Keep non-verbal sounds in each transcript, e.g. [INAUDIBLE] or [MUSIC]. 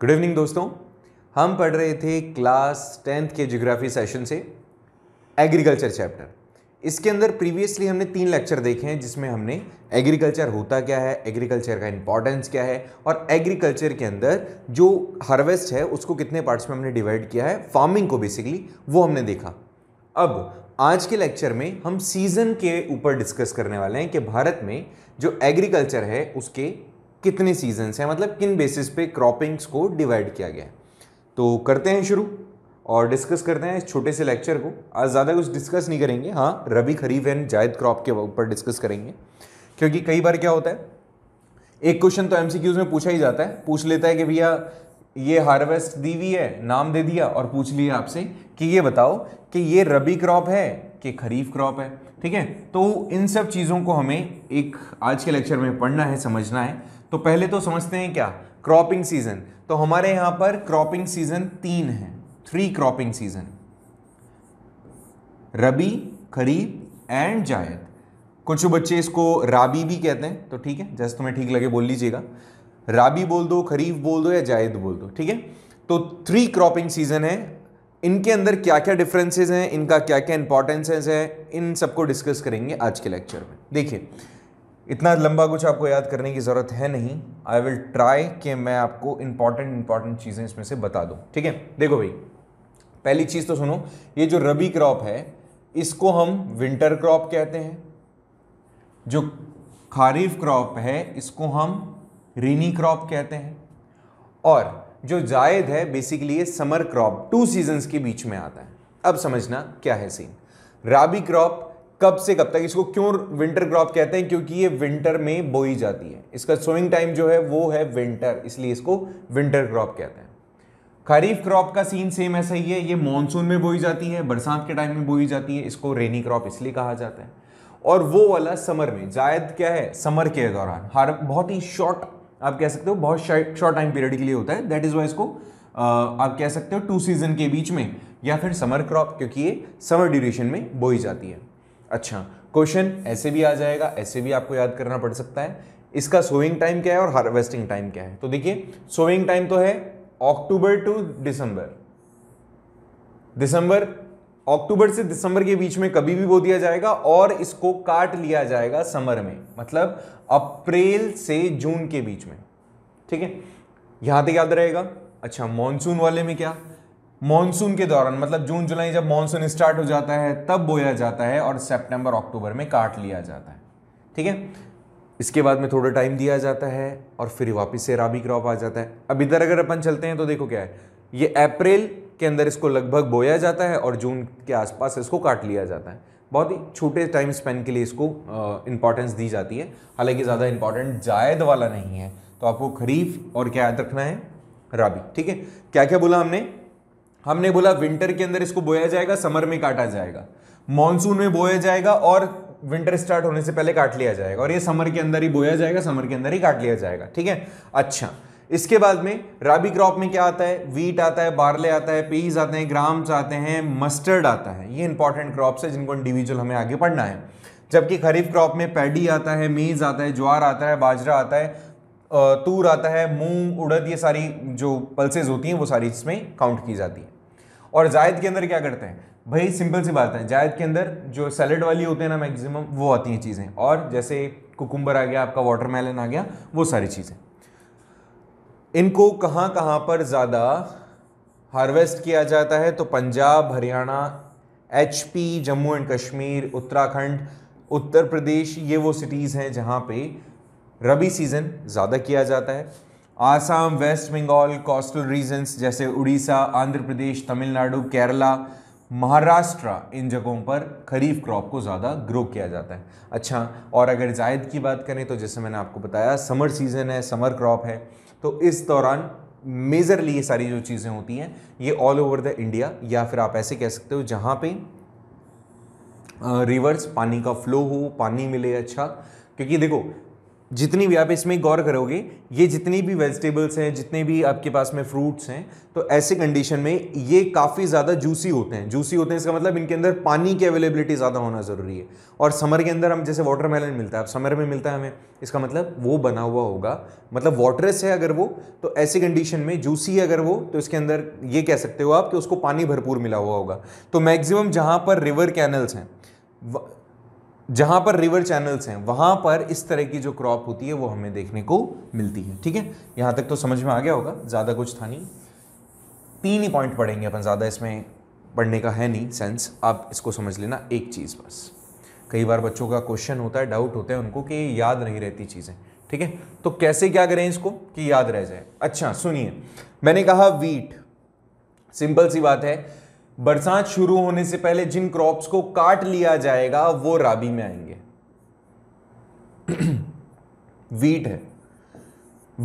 Good evening दोस्तों हम पढ़ रहे थे क्लास टेंथ के जियोग्राफी सेशन से एग्रीकल्चर चैप्टर इसके अंदर प्रीवियसली हमने तीन लेक्चर देखे हैं जिसमें हमने एग्रीकल्चर होता क्या है एग्रीकल्चर का इंपॉर्टेंस क्या है और एग्रीकल्चर के अंदर जो हार्वेस्ट है उसको कितने पार्ट्स में हमने डिवाइड किया है फार्मिंग को बेसिकली वो हमने देखा अब आज के लेक्चर में हम सीज़न के ऊपर डिस्कस करने वाले हैं कि भारत में जो एग्रीकल्चर है उसके कितने सीजन्स हैं मतलब किन बेसिस पे क्रॉपिंग्स को डिवाइड किया गया है तो करते हैं शुरू और डिस्कस करते हैं इस छोटे से लेक्चर को आज ज़्यादा कुछ डिस्कस नहीं करेंगे हाँ रबी खरीफ एंड जायद क्रॉप के ऊपर डिस्कस करेंगे क्योंकि कई बार क्या होता है एक क्वेश्चन तो एमसीक्यूज में पूछा ही जाता है पूछ लेता है कि भैया ये हार्वेस्ट दी हुई है नाम दे दिया और पूछ लिया आपसे कि ये बताओ कि ये रबी क्रॉप है कि खरीफ क्रॉप है ठीक है तो इन सब चीज़ों को हमें एक आज के लेक्चर में पढ़ना है समझना है तो पहले तो समझते हैं क्या क्रॉपिंग सीजन तो हमारे यहां पर क्रॉपिंग सीजन तीन है three cropping season rabi kharif and zaid कुछ बच्चे इसको राबी भी कहते हैं तो ठीक है जैसे तुम्हें ठीक लगे बोल लीजिएगा राबी बोल दो खरीफ बोल दो या जायद बोल दो ठीक है तो थ्री क्रॉपिंग सीजन है इनके अंदर क्या क्या डिफरेंसेस हैं इनका क्या क्या इंपॉर्टेंसेज है इन सबको डिस्कस करेंगे आज के लेक्चर में देखिए इतना लंबा कुछ आपको याद करने की ज़रूरत है नहीं आई विल ट्राई कि मैं आपको इंपॉर्टेंट इम्पॉर्टेंट चीज़ें इसमें से बता दूँ ठीक है देखो भाई पहली चीज़ तो सुनो ये जो रबी क्रॉप है इसको हम विंटर क्रॉप कहते हैं जो खारीफ क्रॉप है इसको हम रीनी क्रॉप कहते हैं और जो जायद है बेसिकली ये समर क्रॉप टू सीजन्स के बीच में आता है अब समझना क्या है सीन राबी क्रॉप कब से कब तक इसको क्यों विंटर क्रॉप कहते हैं क्योंकि ये विंटर में बोई जाती है इसका सोइंग टाइम जो है वो है विंटर इसलिए इसको विंटर क्रॉप कहते हैं खरीफ क्रॉप का सीन सेम ऐसा ही है ये मानसून में बोई जाती है बरसात के टाइम में बोई जाती है इसको रेनी क्रॉप इसलिए कहा जाता है और वो वाला समर में जायद क्या है समर के दौरान हर बहुत ही शॉर्ट आप कह सकते हो बहुत शॉर्ट टाइम पीरियड के लिए होता है दैट इज़ वाई इसको आप कह सकते हो टू सीजन के बीच में या फिर समर क्रॉप क्योंकि ये समर ड्यूरेशन में बोई जाती है अच्छा क्वेश्चन ऐसे भी आ जाएगा ऐसे भी आपको याद करना पड़ सकता है इसका सोइंग टाइम क्या है और हार्वेस्टिंग टाइम क्या है तो देखिए सोइंग टाइम तो है अक्टूबर टू दिसंबर दिसंबर अक्टूबर से दिसंबर के बीच में कभी भी बो दिया जाएगा और इसको काट लिया जाएगा समर में मतलब अप्रैल से जून के बीच में ठीक है यहां तक याद रहेगा अच्छा मानसून वाले में क्या मानसून के दौरान मतलब जून जुलाई जब मानसून स्टार्ट हो जाता है तब बोया जाता है और सितंबर अक्टूबर में काट लिया जाता है ठीक है इसके बाद में थोड़ा टाइम दिया जाता है और फिर वापस से राबी क्रॉप आ जाता है अब इधर अगर अपन चलते हैं तो देखो क्या है ये अप्रैल के अंदर इसको लगभग बोया जाता है और जून के आसपास इसको काट लिया जाता है बहुत ही छोटे टाइम स्पेन के लिए इसको इंपॉर्टेंस दी जाती है हालांकि ज़्यादा इंपॉर्टेंट जायद वाला नहीं है तो आपको खरीफ और क्या याद रखना है राबी ठीक है क्या क्या बोला हमने हमने बोला विंटर के अंदर इसको बोया जाएगा समर में काटा जाएगा मानसून में बोया जाएगा और विंटर स्टार्ट होने से पहले काट लिया जाएगा और ये समर के अंदर ही बोया जाएगा समर के अंदर ही काट लिया जाएगा ठीक है अच्छा इसके बाद में राबी क्रॉप में क्या आता है वीट आता है बार्ले आता है पीज आते हैं ग्राम्स आते हैं मस्टर्ड आता है ये इंपॉर्टेंट क्रॉप्स है जिनको इंडिविजुअल हमें आगे पढ़ना है जबकि खरीफ क्रॉप में पैडी आता है मेज आता है ज्वार आता है बाजरा आता है तूर आता है मूंग उड़द ये सारी जो पल्सेज होती हैं वो सारी इसमें काउंट की जाती हैं और जायद के अंदर क्या करते हैं भाई सिंपल सी बात है जायद के अंदर जो सैलड वाली होते हैं ना मैक्सिमम वो आती हैं चीज़ें और जैसे कुकुम्बर आ गया आपका वाटरमेलन आ गया वो सारी चीज़ें इनको कहाँ कहाँ पर ज़्यादा हार्वेस्ट किया जाता है तो पंजाब हरियाणा एच जम्मू एंड कश्मीर उत्तराखंड उत्तर प्रदेश ये वो सिटीज़ हैं जहाँ पे रबी सीज़न ज़्यादा किया जाता है Assam West Bengal coastal regions जैसे उड़ीसा आंध्र प्रदेश तमिलनाडु केरला महाराष्ट्र इन जगहों पर खरीफ क्रॉप को ज़्यादा ग्रो किया जाता है अच्छा और अगर जायद की बात करें तो जैसे मैंने आपको बताया समर सीज़न है समर क्रॉप है तो इस दौरान मेजरली ये सारी जो चीज़ें होती हैं ये ऑल ओवर द इंडिया या फिर आप ऐसे कह सकते हो जहाँ पे रिवर्स पानी का फ्लो हो पानी मिले अच्छा क्योंकि देखो जितनी भी आप इसमें गौर करोगे ये जितनी भी वेजिटेबल्स हैं जितने भी आपके पास में फ्रूट्स हैं तो ऐसे कंडीशन में ये काफ़ी ज़्यादा जूसी होते हैं जूसी होते हैं इसका मतलब इनके अंदर पानी की अवेलेबिलिटी ज़्यादा होना ज़रूरी है और समर के अंदर हम जैसे वाटरमेलन मिलता है समर में मिलता है हमें इसका मतलब वो बना हुआ होगा मतलब वाटरस है अगर वो तो ऐसी कंडीशन में जूसी है अगर वो तो इसके अंदर ये कह सकते हो आप कि उसको पानी भरपूर मिला हुआ होगा तो मैक्सिमम जहाँ पर रिवर कैनल्स हैं जहां पर रिवर चैनल्स हैं वहां पर इस तरह की जो क्रॉप होती है वो हमें देखने को मिलती है ठीक है यहां तक तो समझ में आ गया होगा ज़्यादा कुछ था नहीं तीन ही पॉइंट पढ़ेंगे अपन ज़्यादा इसमें पढ़ने का है नहीं सेंस आप इसको समझ लेना एक चीज़ बस कई बार बच्चों का क्वेश्चन होता है डाउट होता है उनको कि याद नहीं रहती चीज़ें ठीक है तो कैसे क्या करें इसको कि याद रह जाए अच्छा सुनिए मैंने कहा वीट सिंपल सी बात है बरसात शुरू होने से पहले जिन क्रॉप्स को काट लिया जाएगा वो राबी में आएंगे वीट [CLEARS THROAT] है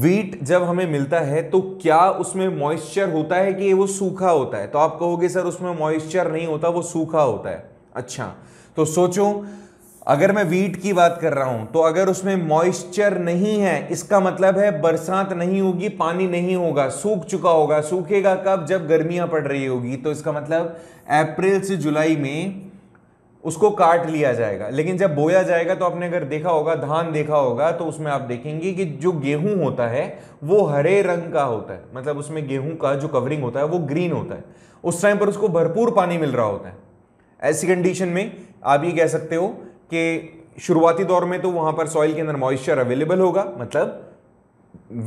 वीट जब हमें मिलता है तो क्या उसमें मॉइस्चर होता है कि वो सूखा होता है तो आप कहोगे सर उसमें मॉइस्चर नहीं होता वो सूखा होता है अच्छा तो सोचो अगर मैं वीट की बात कर रहा हूं तो अगर उसमें मॉइस्चर नहीं है इसका मतलब है बरसात नहीं होगी पानी नहीं होगा सूख चुका होगा सूखेगा कब जब गर्मियां पड़ रही होगी तो इसका मतलब अप्रैल से जुलाई में उसको काट लिया जाएगा लेकिन जब बोया जाएगा तो आपने अगर देखा होगा धान देखा होगा तो उसमें आप देखेंगे कि जो गेहूं होता है वो हरे रंग का होता है मतलब उसमें गेहूं का जो कवरिंग होता है वो ग्रीन होता है उस टाइम पर उसको भरपूर पानी मिल रहा होता है ऐसी कंडीशन में आप ये कह सकते हो कि शुरुआती दौर में तो वहाँ पर सॉइल के अंदर मॉइस्चर अवेलेबल होगा मतलब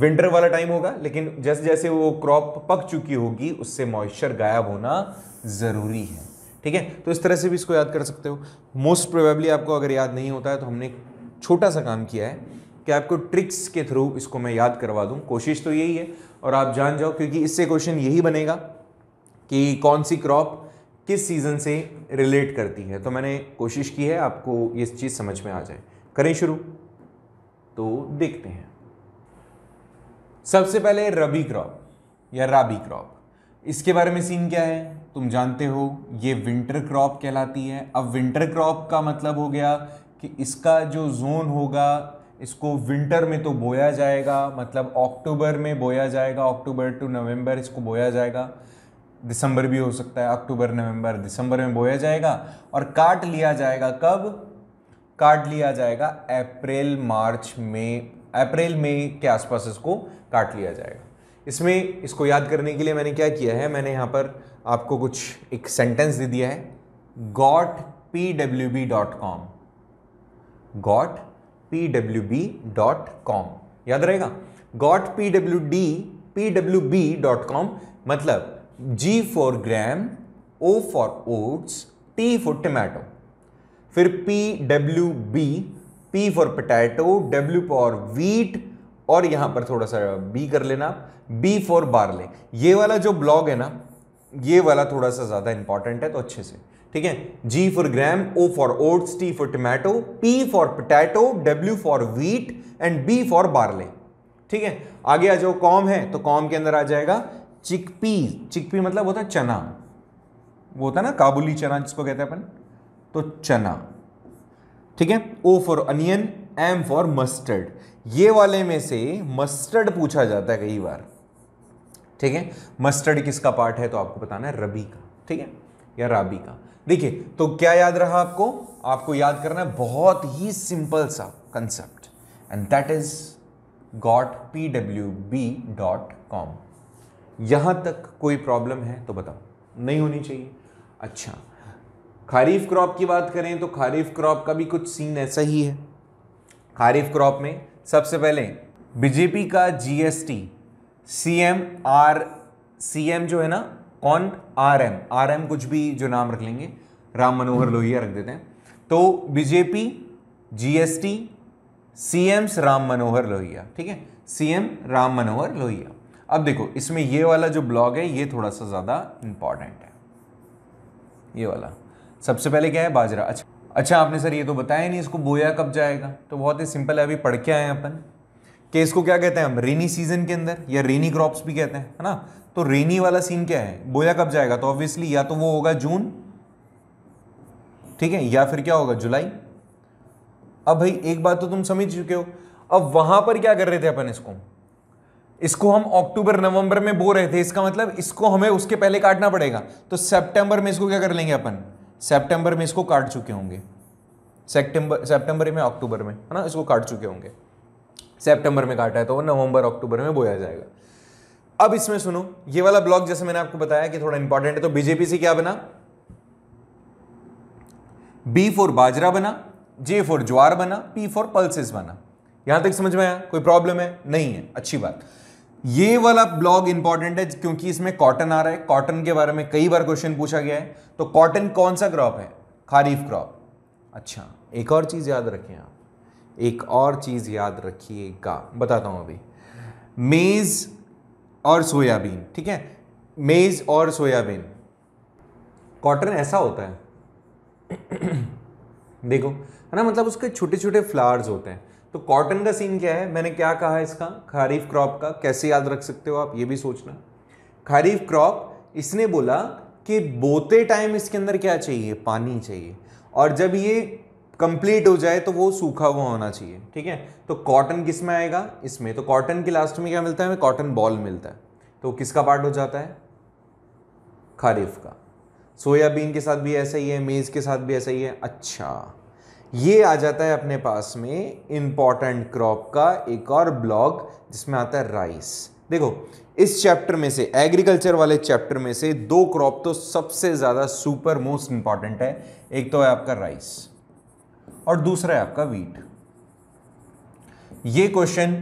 विंटर वाला टाइम होगा लेकिन जैसे जैसे वो क्रॉप पक चुकी होगी उससे मॉइस्चर गायब होना ज़रूरी है ठीक है तो इस तरह से भी इसको याद कर सकते हो मोस्ट प्रोबेबली आपको अगर याद नहीं होता है तो हमने छोटा सा काम किया है कि आपको ट्रिक्स के थ्रू इसको मैं याद करवा दूँ कोशिश तो यही है और आप जान जाओ क्योंकि इससे क्वेश्चन यही बनेगा कि कौन सी क्रॉप किस सीज़न से रिलेट करती है तो मैंने कोशिश की है आपको ये चीज़ समझ में आ जाए करें शुरू तो देखते हैं सबसे पहले रबी क्रॉप या राबी क्रॉप इसके बारे में सीन क्या है तुम जानते हो ये विंटर क्रॉप कहलाती है अब विंटर क्रॉप का मतलब हो गया कि इसका जो जोन होगा इसको विंटर में तो बोया जाएगा मतलब अक्टूबर में बोया जाएगा अक्टूबर टू नवंबर इसको बोया जाएगा दिसंबर भी हो सकता है अक्टूबर नवंबर दिसंबर में बोया जाएगा और काट लिया जाएगा कब काट लिया जाएगा अप्रैल मार्च में अप्रैल मई के आसपास इसको काट लिया जाएगा इसमें इसको याद करने के लिए मैंने क्या किया है मैंने यहाँ पर आपको कुछ एक सेंटेंस दे दिया है got P W B dot com got P W B dot com याद रहेगा got P W D P W B dot com मतलब G for gram, O for oats, T for tomato. फिर P W B, P for potato, W for wheat और यहां पर थोड़ा सा B कर लेना आप B for barley. ये वाला जो ब्लॉग है ना ये वाला थोड़ा सा ज़्यादा इंपॉर्टेंट है तो अच्छे से ठीक है G for gram, O for oats, T for tomato, P for potato, W for wheat and B for barley. ठीक है आगे आ जाओ कॉम है तो कॉम के अंदर आ जाएगा चिकपी चिकपी मतलब होता है चना वो होता है ना काबुली चना जिसको कहते हैं अपन तो चना ठीक है O for onion M for mustard ये वाले में से मस्टर्ड पूछा जाता है कई बार ठीक है मस्टर्ड किसका पार्ट है तो आपको बताना है रबी का ठीक है या राबी का देखिए तो क्या याद रहा आपको आपको याद करना है बहुत ही सिंपल सा concept and that is got P W B dot com यहाँ तक कोई प्रॉब्लम है तो बताओ नहीं होनी चाहिए अच्छा खारीफ क्रॉप की बात करें तो खारीफ क्रॉप का भी कुछ सीन ऐसा ही है खारीफ क्रॉप में सबसे पहले बीजेपी का जीएसटी सीएम आर सीएम जो है ना कौन आर एम आर एम कुछ भी जो नाम रख लेंगे राम मनोहर लोहिया रख देते हैं तो BJP GST CMs Ram Manohar Lohia ठीक है सीएम राम मनोहर लोहिया अब देखो इसमें ये वाला जो ब्लॉग है ये थोड़ा सा ज़्यादा इंपॉर्टेंट है ये वाला सबसे पहले क्या है बाजरा अच्छा अच्छा आपने सर ये तो बताया नहीं इसको बोया कब जाएगा तो बहुत ही सिंपल है अभी पढ़ के आए हैं अपन कि इसको क्या कहते हैं हम रेनी सीजन के अंदर या रेनी क्रॉप्स भी कहते हैं है ना तो रेनी वाला सीन क्या है बोया कब जाएगा तो ऑब्वियसली या तो वो होगा जून ठीक है या फिर क्या होगा जुलाई अब भाई एक बात तो तुम समझ चुके हो अब वहां पर क्या कर रहे थे अपन इसको इसको हम अक्टूबर नवंबर में बो रहे थे इसका मतलब इसको हमें उसके पहले काटना पड़ेगा तो सेप्टेंबर में इसको क्या कर लेंगे अपन सेप्टेंबर में इसको काट चुके होंगे सितंबर सितंबर में अक्टूबर में है ना इसको काट चुके होंगे सेप्टेंबर में काटा है तो नवंबर अक्टूबर में बोया जाएगा अब इसमें सुनो ये वाला ब्लॉग जैसे मैंने आपको बताया कि थोड़ा इंपॉर्टेंट है तो बीजेपी से क्या बना बी फॉर बाजरा बना जे फॉर ज्वार बना पी फॉर पल्सेस बना यहां तक समझ में आया कोई प्रॉब्लम है नहीं है अच्छी बात ये वाला ब्लॉग इंपॉर्टेंट है क्योंकि इसमें कॉटन आ रहा है कॉटन के बारे में कई बार क्वेश्चन पूछा गया है तो कॉटन कौन सा क्रॉप है खारीफ क्रॉप अच्छा एक और चीज़ याद रखें आप एक और चीज़ याद रखिएगा बताता हूँ अभी मेज़ और सोयाबीन ठीक है मेज़ और सोयाबीन कॉटन ऐसा होता है [CLEARS THROAT] देखो है ना मतलब उसके छोटे छोटे फ्लावर्स होते हैं तो कॉटन का सीन क्या है मैंने क्या कहा इसका खारीफ क्रॉप का कैसे याद रख सकते हो आप ये भी सोचना ख़ारीफ क्रॉप इसने बोला कि बोते टाइम इसके अंदर क्या चाहिए पानी चाहिए और जब ये कंप्लीट हो जाए तो वो सूखा हुआ होना चाहिए ठीक है तो कॉटन किस में आएगा इसमें तो कॉटन के लास्ट में क्या मिलता है हमें कॉटन बॉल मिलता है तो किसका पार्ट हो जाता है खरीफ का सोयाबीन के साथ भी ऐसा ही है मेज़ के साथ भी ऐसा ही है अच्छा ये आ जाता है अपने पास में इम्पॉर्टेंट क्रॉप का एक और ब्लॉग जिसमें आता है राइस देखो इस चैप्टर में से एग्रीकल्चर वाले चैप्टर में से दो क्रॉप तो सबसे ज़्यादा सुपर मोस्ट इम्पॉर्टेंट है एक तो है आपका राइस और दूसरा है आपका वीट ये क्वेश्चन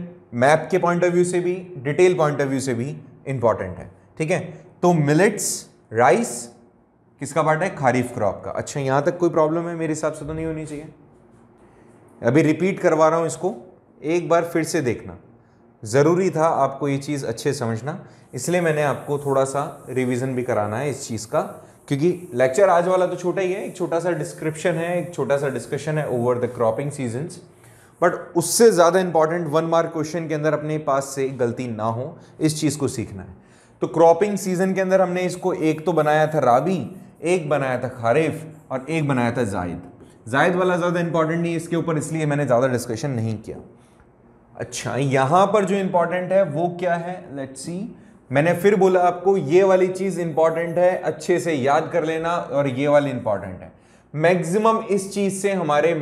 मैप के पॉइंट ऑफ व्यू से भी डिटेल पॉइंट ऑफ व्यू से भी इंपॉर्टेंट है ठीक है तो मिलेट्स राइस किसका पार्ट है खारीफ क्रॉप का अच्छा यहां तक कोई प्रॉब्लम है मेरे हिसाब से तो नहीं होनी चाहिए अभी रिपीट करवा रहा हूँ इसको एक बार फिर से देखना ज़रूरी था आपको ये चीज़ अच्छे समझना इसलिए मैंने आपको थोड़ा सा रिवीजन भी कराना है इस चीज़ का क्योंकि लेक्चर आज वाला तो छोटा ही है एक छोटा सा डिस्क्रिप्शन है एक छोटा सा डिस्कशन है over the cropping seasons but उससे ज़्यादा इंपॉर्टेंट वन मार्क क्वेश्चन के अंदर अपने पास से गलती ना हो इस चीज़ को सीखना है तो क्रॉपिंग सीजन के अंदर हमने इसको एक तो बनाया था राबी एक बनाया था खारिफ और एक बनाया था जायद जायद वाला ज़्यादा इंपॉर्टेंट नहीं इसके ऊपर इसलिए मैंने ज़्यादा डिस्कशन नहीं किया अच्छा यहाँ पर जो इम्पॉर्टेंट है वो क्या है लेट सी मैंने फिर बोला आपको ये वाली चीज़ इंपॉर्टेंट है अच्छे से याद कर लेना और ये वाली इंपॉर्टेंट है मैक्सिमम इस चीज़ से हमारे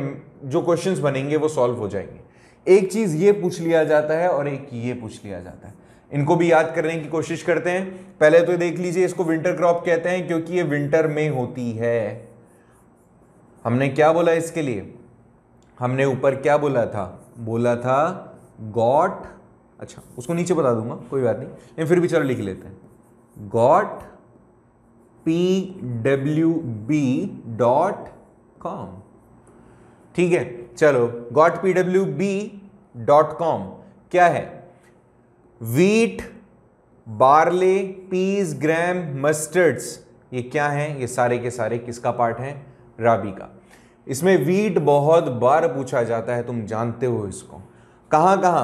जो क्वेश्चंस बनेंगे वो सॉल्व हो जाएंगे एक चीज़ ये पूछ लिया जाता है और एक ये पूछ लिया जाता है इनको भी याद करने की कोशिश करते हैं पहले तो देख लीजिए इसको विंटर क्रॉप कहते हैं क्योंकि ये विंटर में होती है हमने क्या बोला इसके लिए हमने ऊपर क्या बोला था बोला था गॉट अच्छा उसको नीचे बता दूंगा कोई बात नहीं लेकिन फिर भी चलो लिख लेते हैं got P W B dot com ठीक है चलो got P W B dot com क्या है wheat barley peas gram mustards ये क्या है ये सारे के सारे किसका पार्ट है राबी का इसमें वीट बहुत बार पूछा जाता है तुम जानते हो इसको कहाँ कहाँ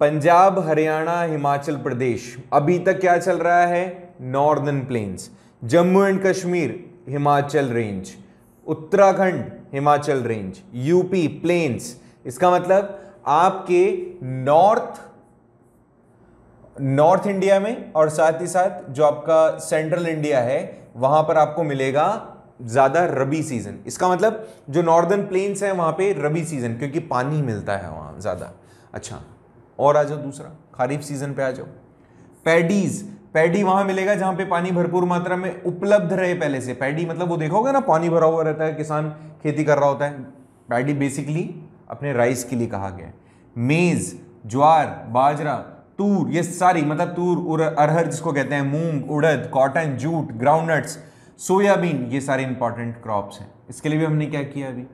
पंजाब हरियाणा हिमाचल प्रदेश अभी तक क्या चल रहा है northern plains Jammu and Kashmir Himachal range Uttarakhand Himachal range UP plains इसका मतलब आपके नॉर्थ नॉर्थ इंडिया में और साथ ही साथ जो आपका सेंट्रल इंडिया है वहां पर आपको मिलेगा ज़्यादा रबी सीज़न इसका मतलब जो नॉर्दर्न प्लेन्स हैं वहाँ पे रबी सीज़न क्योंकि पानी मिलता है वहाँ ज़्यादा अच्छा और आ जाओ दूसरा खरीफ सीज़न पे आ जाओ पैडीज़ पैडी वहाँ मिलेगा जहाँ पे पानी भरपूर मात्रा में उपलब्ध रहे पहले से पैडी मतलब वो देखोगे ना पानी भरा हुआ रहता है किसान खेती कर रहा होता है पैडी बेसिकली अपने राइस के लिए कहा गया है मेज़ ज्वार बाजरा तूर ये सारी मतलब तूर अरहर जिसको कहते हैं मूंग उड़द कॉटन जूट ग्राउंडनट्स सोयाबीन ये सारे इंपॉर्टेंट क्रॉप्स हैं इसके लिए भी हमने क्या किया अभी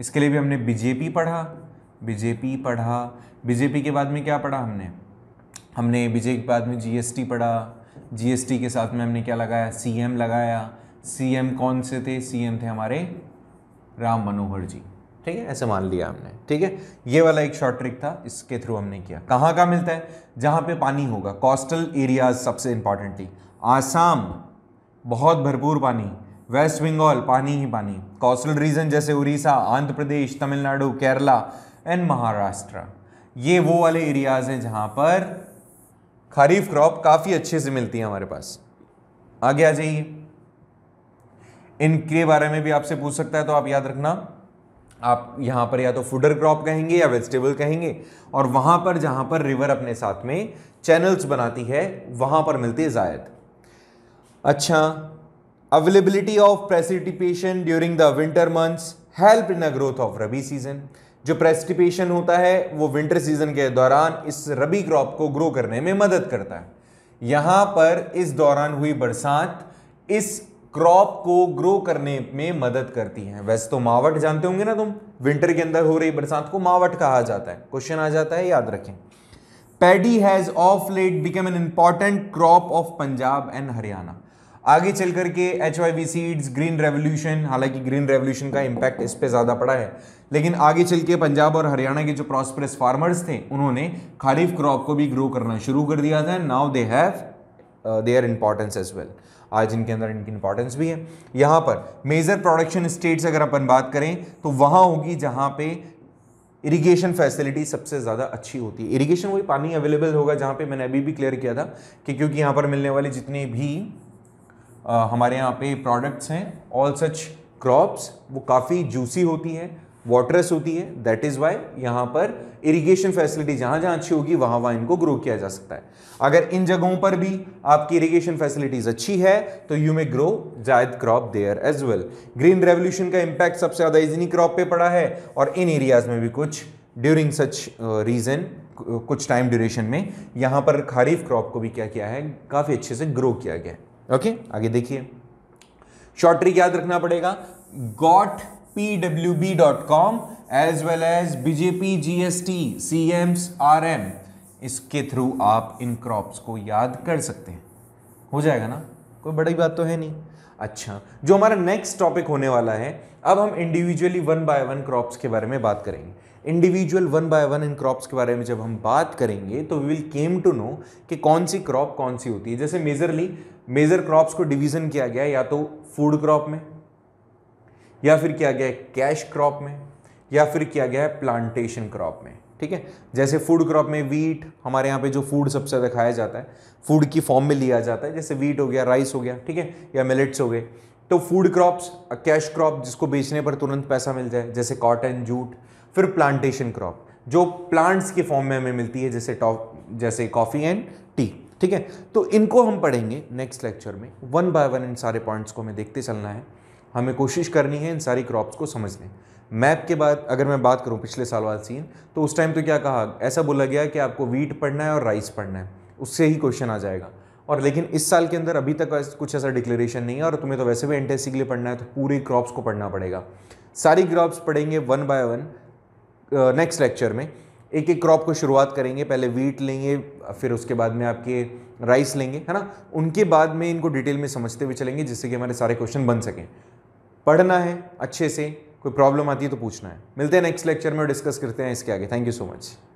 इसके लिए भी हमने बीजेपी पढ़ा बीजेपी पढ़ा बीजेपी के बाद में क्या पढ़ा हमने हमने बीजेपी के बाद में जीएसटी पढ़ा जीएसटी के साथ में हमने क्या लगाया सीएम लगाया सीएम कौन से थे सीएम थे हमारे राम मनोहर जी ठीक है ऐसे मान लिया हमने ठीक है ये वाला एक शॉर्ट ट्रिक था इसके थ्रू हमने किया कहाँ का मिलता है जहाँ पे पानी होगा कोस्टल एरियाज सबसे इंपॉर्टेंटली आसाम बहुत भरपूर पानी वेस्ट बंगाल पानी ही पानी कोस्टल रीजन जैसे उड़ीसा आंध्र प्रदेश तमिलनाडु केरला एंड महाराष्ट्र ये वो वाले एरियाज हैं जहाँ पर खरीफ क्रॉप काफ़ी अच्छे से मिलती है हमारे पास आगे आ जाइए इनके बारे में भी आपसे पूछ सकता है तो आप याद रखना आप यहाँ पर या तो फूडर क्रॉप कहेंगे या वेजिटेबल कहेंगे और वहाँ पर जहाँ पर रिवर अपने साथ में चैनल्स बनाती है वहाँ पर मिलती है जायद अच्छा availability of precipitation during the winter months help in the growth of rabi season जो प्रेसिटिपेशन होता है वो विंटर सीजन के दौरान इस रबी क्रॉप को ग्रो करने में मदद करता है यहाँ पर इस दौरान हुई बरसात इस क्रॉप को ग्रो करने में मदद करती है वैसे तो मावट जानते होंगे ना तुम विंटर के अंदर हो रही बरसात को मावट कहा जाता है क्वेश्चन आ जाता है याद रखें paddy has of late become an important crop of Punjab and Haryana आगे चल करके H Y V seeds green revolution हालांकि ग्रीन रेवोल्यूशन का इम्पैक्ट इस पर ज़्यादा पड़ा है लेकिन आगे चल के पंजाब और हरियाणा के जो प्रॉस्परस फार्मर्स थे उन्होंने खारीफ क्रॉप को भी ग्रो करना शुरू कर दिया था now they have their importance as well आज इनके अंदर इनकी इंपॉर्टेंस भी है यहाँ पर मेजर प्रोडक्शन स्टेट्स अगर अपन बात करें तो वहाँ होगी जहाँ पे इरिगेशन फैसिलिटी सबसे ज़्यादा अच्छी होती है इरिगेशन वही पानी अवेलेबल होगा जहाँ पे मैंने अभी भी क्लियर किया था कि क्योंकि यहाँ पर मिलने वाली जितनी भी हमारे यहाँ पे प्रोडक्ट्स हैं ऑल सच क्रॉप्स वो काफ़ी जूसी होती हैं वाटरस होती है दैट इज़ वाई यहाँ पर इरिगेशन फैसिलिटी जहाँ जहाँ अच्छी होगी वहाँ वहाँ इनको ग्रो किया जा सकता है अगर इन जगहों पर भी आपकी इरिगेशन फैसिलिटीज़ अच्छी है तो you may grow zaid crop there as well green revolution का इम्पैक्ट सबसे ज़्यादा इजनी क्रॉप पे पड़ा है और इन एरियाज़ में भी कुछ ड्यूरिंग सच रीज़न कुछ टाइम ड्यूरेशन में यहाँ पर खरीफ क्रॉप को भी क्या किया है काफ़ी अच्छे से ग्रो किया गया है ओके आगे देखिए शॉर्ट ट्रिक याद रखना पड़ेगा got b dot com as well as BJP GST R M इसके थ्रू आप इन क्रॉप्स को याद कर सकते हैं हो जाएगा ना कोई बड़ी बात तो है नहीं अच्छा जो हमारा नेक्स्ट टॉपिक होने वाला है अब हम individually one by one crops के बारे में बात करेंगे इंडिविजुअल वन बाय वन इन क्रॉप्स के बारे में जब हम बात करेंगे तो we will came to know कि कौन सी क्रॉप कौन सी होती है जैसे मेजरली मेजर क्रॉप्स को डिवीज़न किया गया या तो फूड क्रॉप में या फिर किया गया है कैश क्रॉप में या फिर किया गया है प्लांटेशन क्रॉप में ठीक है जैसे फूड क्रॉप में वीट हमारे यहाँ पे जो फूड सबसे ज़्यादा खाया जाता है फूड की फॉर्म में लिया जाता है जैसे वीट हो गया राइस हो गया ठीक है या मिलेट्स हो गए तो फूड क्रॉप्स कैश क्रॉप जिसको बेचने पर तुरंत पैसा मिल जाए जैसे कॉटन जूट फिर प्लांटेशन क्रॉप जो प्लांट्स के फॉर्म में हमें मिलती है जैसे टॉप जैसे कॉफ़ी एंड टी ठीक है तो इनको हम पढ़ेंगे नेक्स्ट लेक्चर में वन बाय वन इन सारे पॉइंट्स को हमें देखते चलना है हमें कोशिश करनी है इन सारी क्रॉप्स को समझने मैप के बाद अगर मैं बात करूं पिछले साल वाला सीन तो उस टाइम तो क्या कहा ऐसा बोला गया कि आपको वीट पढ़ना है और राइस पढ़ना है उससे ही क्वेश्चन आ जाएगा और लेकिन इस साल के अंदर अभी तक कुछ ऐसा डिक्लेरेशन नहीं है और तुम्हें तो वैसे भी एन के लिए पढ़ना है तो पूरी क्रॉप्स को पढ़ना पड़ेगा सारी क्रॉप्स पढ़ेंगे one by one next lecture में एक एक क्रॉप को शुरुआत करेंगे पहले वीट लेंगे फिर उसके बाद में आपके राइस लेंगे है ना उनके बाद में इनको डिटेल में समझते हुए चलेंगे जिससे कि हमारे सारे क्वेश्चन बन सकें पढ़ना है अच्छे से कोई प्रॉब्लम आती है तो पूछना है मिलते हैं नेक्स्ट लेक्चर में डिस्कस करते हैं इसके आगे थैंक यू सो मच